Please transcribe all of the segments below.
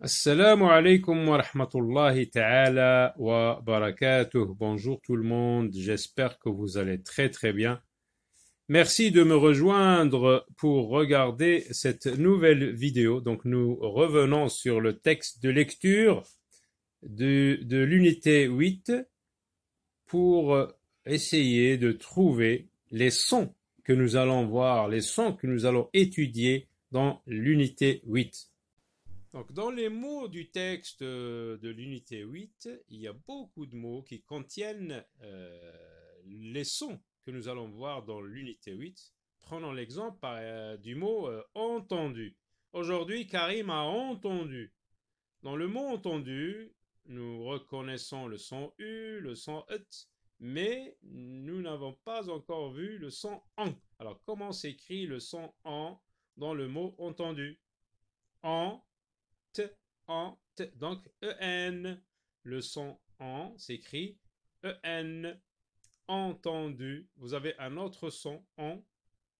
Assalamu alaikum wa rahmatullahi ta'ala wa barakatuh. Bonjour tout le monde, j'espère que vous allez très très bien. Merci de me rejoindre pour regarder cette nouvelle vidéo. Donc nous revenons sur le texte de lecture de, de l'unité 8 pour essayer de trouver les sons que nous allons voir, les sons que nous allons étudier dans l'unité 8. Donc, dans les mots du texte euh, de l'unité 8, il y a beaucoup de mots qui contiennent euh, les sons que nous allons voir dans l'unité 8. Prenons l'exemple euh, du mot entendu. Aujourd'hui, Karim a entendu. Dans le mot entendu, nous reconnaissons le son U, le son ut e », mais nous n'avons pas encore vu le son en. Alors, comment s'écrit le son en dans le mot entendu En t, en, Donc, en. Le son en s'écrit en. Entendu. Vous avez un autre son en.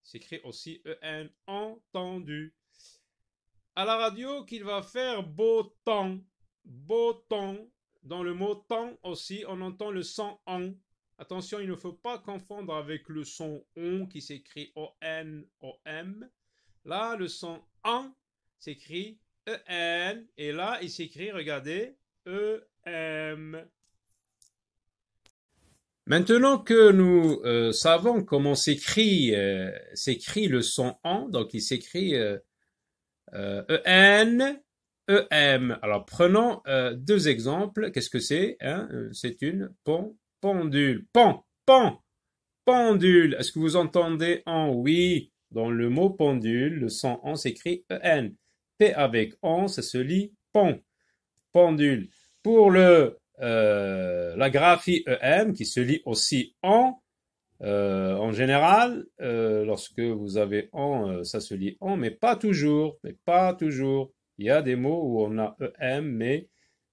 S'écrit aussi en. Entendu. À la radio, qu'il va faire beau temps. Beau temps. Dans le mot temps aussi, on entend le son en. Attention, il ne faut pas confondre avec le son on qui s'écrit O-N, O-M. Là, le son en s'écrit E-N. Et là, il s'écrit, regardez, E-M. Maintenant que nous euh, savons comment s'écrit euh, s'écrit le son en, donc il s'écrit E-N, euh, e E-M. Alors prenons deux exemples. Qu'est-ce que c'est hein? C'est une pendule. pan PAN pendule. Est-ce que vous entendez en Oui, dans le mot pendule, le son en s'écrit E-N. P avec EN, ça se lit pont, pendule. Pour le, euh, la graphie EM, qui se lit aussi en, euh, en général, euh, lorsque vous avez en, ça se lit en, mais pas toujours, mais pas toujours. Il y a des mots où on a EM, mais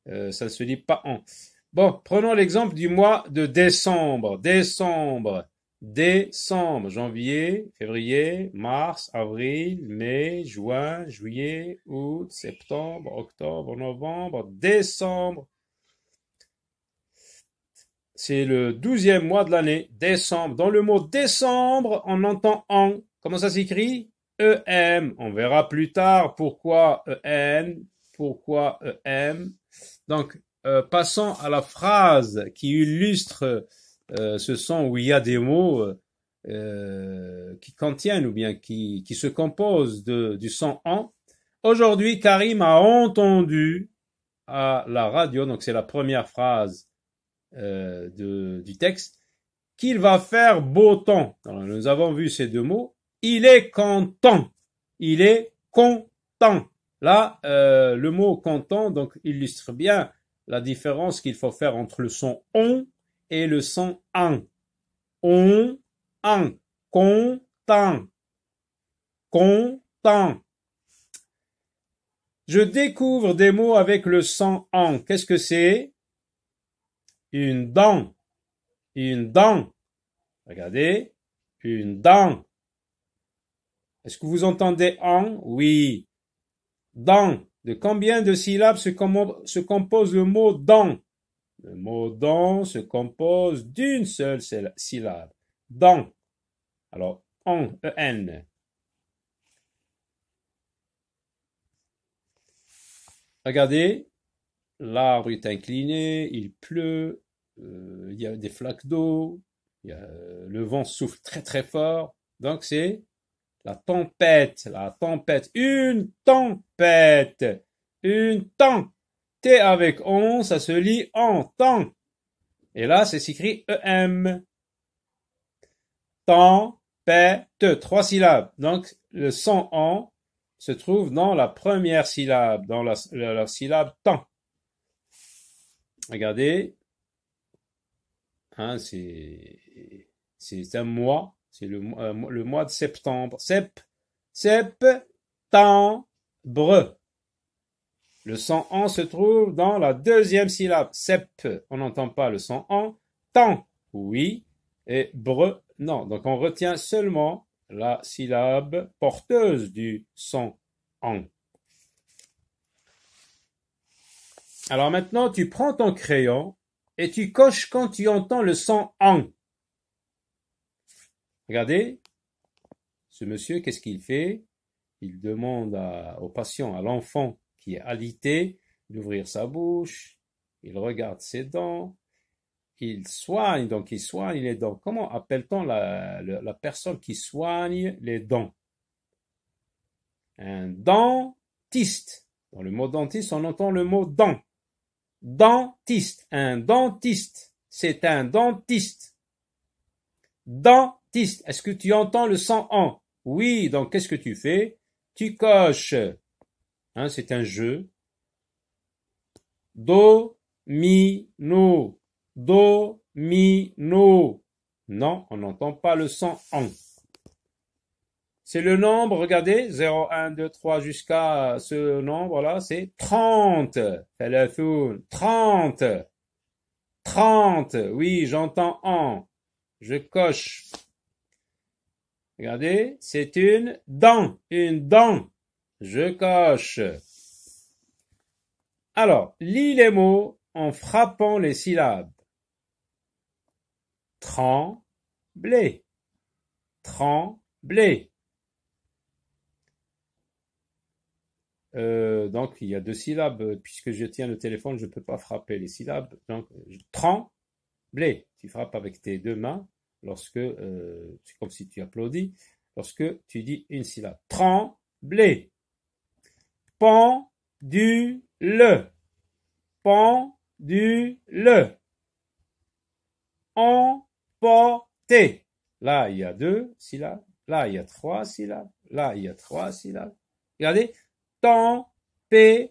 ça ne se lit pas en. Bon, prenons l'exemple du mois de décembre. Décembre décembre, janvier, février, mars, avril, mai, juin, juillet, août, septembre, octobre, novembre, décembre. C'est le douzième mois de l'année, décembre. Dans le mot décembre, on entend en. Comment ça s'écrit E-M. On verra plus tard pourquoi EN, pourquoi E-M. Donc, euh, passons à la phrase qui illustre euh, ce son où il y a des mots euh, qui contiennent ou bien qui, qui se composent de, du son en. Aujourd'hui, Karim a entendu à la radio, donc c'est la première phrase euh, de, du texte, qu'il va faire beau temps. nous avons vu ces deux mots. Il est content. Il est content. Là, le mot content donc illustre bien la différence qu'il faut faire entre le son on et le son en. On, en, content, content. Je découvre des mots avec le son en. Qu'est-ce que c'est Une dent, une dent. Regardez, une dent. Est-ce que vous entendez en Oui. Dent ». De combien de syllabes se, se compose le mot dent » Le mot dans se compose d'une seule syllabe. Dans. Alors, en, en. Regardez, l'arbre est incliné, il pleut, euh, il y a des flaques d'eau, euh, le vent souffle très très fort. Donc c'est la tempête, la tempête, une tempête, une tempête avec on, ça se lit en temps. Et là, c'est s'écrit EM. Temps, paix, te, trois syllabes. Donc, le son en se trouve dans la première syllabe, dans la, syllabe temps. Regardez. Hein, c'est un mois. C'est le, mois euh, de septembre. Sep, septembre. Le son en se trouve dans la deuxième syllabe. Sep, on n'entend pas le son en. TAN, oui. Et bre, non. Donc on retient seulement la syllabe porteuse du son en. Alors maintenant, tu prends ton crayon et tu coches quand tu entends le son en. Regardez, ce monsieur, qu'est-ce qu'il fait Il demande au patient, à l'enfant, qui est alité, d'ouvrir sa bouche, il regarde ses dents, il soigne, donc il soigne les dents. Comment appelle-t-on la, personne qui soigne les dents Un dentiste. Dans le mot dentiste, on entend le mot dent. Dentiste, un dentiste, c'est un dentiste. Dentiste, est-ce que tu entends le sang en Oui, donc qu'est-ce que tu fais Tu coches Hein, c'est un jeu. Do, mi, no. Do, mi, no. Non, on n'entend pas le son en. C'est le nombre, regardez, 0, 1, 2, 3 jusqu'à ce nombre-là, c'est 30. 30. 30. Oui, j'entends en. Je coche. Regardez, c'est une dent, une dent. Je coche. Alors, lis les mots en frappant les syllabes. Tremblé. Tremblé. Euh, donc, il y a deux syllabes. Puisque je tiens le téléphone, je ne peux pas frapper les syllabes. Donc, tremblé. Tu frappes avec tes deux mains lorsque, euh, c'est comme si tu applaudis, lorsque tu dis une syllabe. Tremblé pendule, pendule. Emporter. Là, il y a deux syllabes. Là, il y a trois syllabes. Là, il y a trois syllabes. Regardez. Température.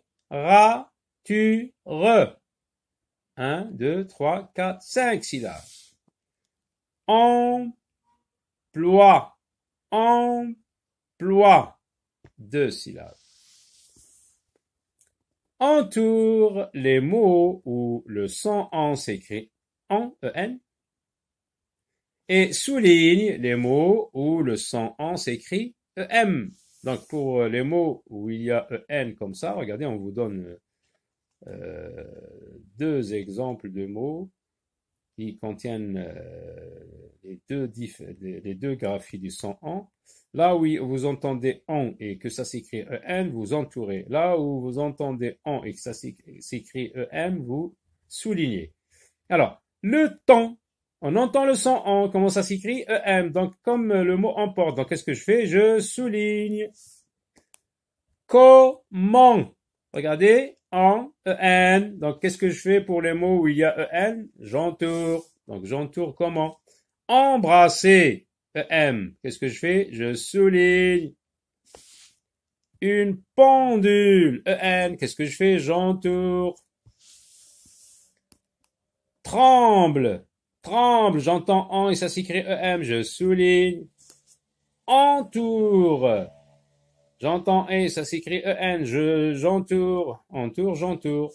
un, deux, trois, quatre, cinq syllabes. Emploi. Emploi. Deux syllabes entoure les mots où le son en s'écrit en, en, euh, et souligne les mots où le son en s'écrit em. Euh, Donc pour euh, les mots où il y a en comme ça, regardez, on vous donne deux exemples de mots qui contiennent les, deux les deux graphies du son en. Là où vous entendez en » et que ça s'écrit en, vous entourez. Là où vous entendez en » et que ça s'écrit em, vous soulignez. Alors, le temps. On entend le son en », comment ça s'écrit em. Donc, comme le mot emporte. Donc, qu'est-ce que je fais Je souligne. Comment Regardez, en, en. Donc, qu'est-ce que je fais pour les mots où il y a en J'entoure. Donc, j'entoure comment Embrasser. E-M, euh, Qu'est-ce que je fais Je souligne une pendule. EN. Qu'est-ce que je fais J'entoure. Tremble. Tremble. J'entends en et ça s'écrit EM. Je souligne. Entoure. J'entends et ça s'écrit EN. Je, j'entoure. Entoure, j'entoure.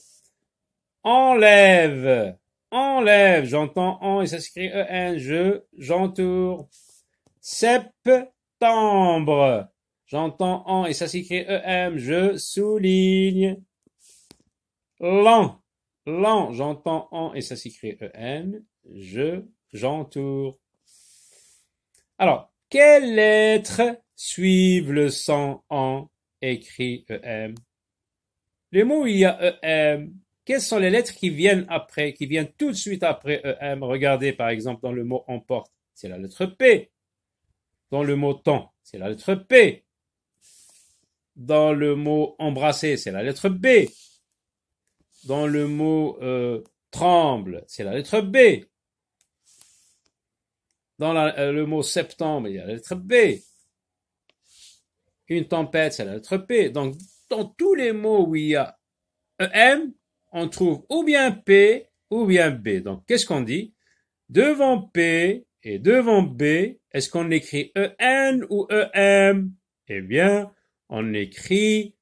Enlève. Enlève. J'entends en et ça s'écrit EN. Je, j'entoure. Septembre. J'entends en et ça s'écrit EM, je souligne. Lent. Lent, j'entends en et ça s'écrit em », je, j'entoure. Alors, quelles lettres suivent le son en écrit EM Les mots où il y a EM. Quelles sont les lettres qui viennent après, qui viennent tout de suite après EM Regardez par exemple dans le mot emporte, c'est la lettre P. Dans le mot temps, c'est la lettre P. Dans le mot embrasser, c'est la lettre B. Dans le mot euh, tremble, c'est la lettre B. Dans euh, le mot septembre, il y a la lettre B. Une tempête, c'est la lettre P. Donc, dans tous les mots où il y a EM, on trouve ou bien P ou bien B. Donc, qu'est-ce qu'on dit Devant P, et devant B, est-ce qu'on écrit E-N ou E-M Eh bien, on écrit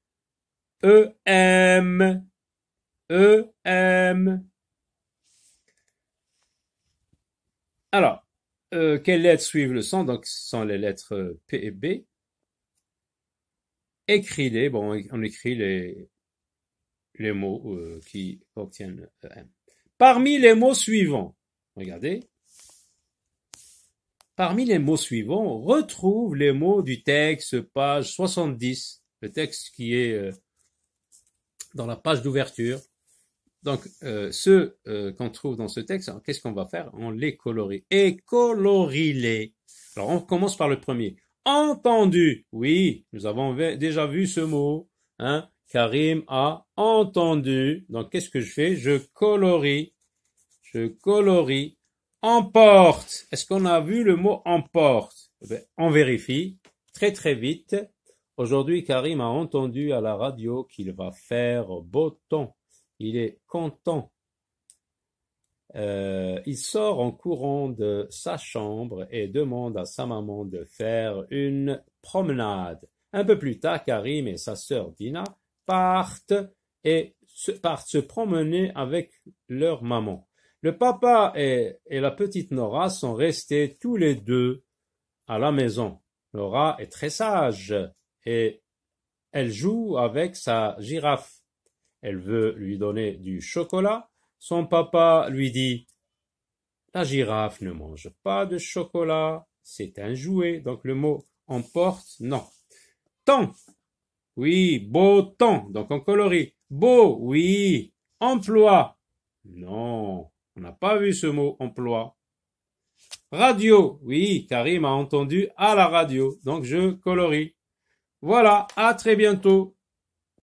EM. E m Alors, euh, quelles lettres suivent le son Donc, ce sont les lettres euh, P et B. Écris-les. Bon, on écrit les, les mots euh, qui obtiennent EM. Parmi les mots suivants, regardez, Parmi les mots suivants, retrouve les mots du texte, page 70, le texte qui est euh, dans la page d'ouverture. Donc, euh, ceux euh, qu'on trouve dans ce texte, qu'est-ce qu'on va faire On les colorie. Et colorie-les. Alors, on commence par le premier. Entendu. Oui, nous avons déjà vu ce mot. Hein? Karim a entendu. Donc, qu'est-ce que je fais Je colorie. Je colorie emporte. Est-ce qu'on a vu le mot emporte eh ben, On vérifie très très vite. Aujourd'hui, Karim a entendu à la radio qu'il va faire beau temps. Il est content. Euh, il sort en courant de sa chambre et demande à sa maman de faire une promenade. Un peu plus tard, Karim et sa sœur Dina partent et partent se promener avec leur maman. Le papa et, la petite Nora sont restés tous les deux à la maison. Nora est très sage et elle joue avec sa girafe. Elle veut lui donner du chocolat. Son papa lui dit La girafe ne mange pas de chocolat, c'est un jouet. Donc le mot emporte, non. Temps. Oui, beau temps. Donc en colorie. Beau, oui. Emploi. Non. On n'a pas vu ce mot emploi. Radio, oui, Karim a entendu à la radio, donc je colorie. Voilà, à très bientôt.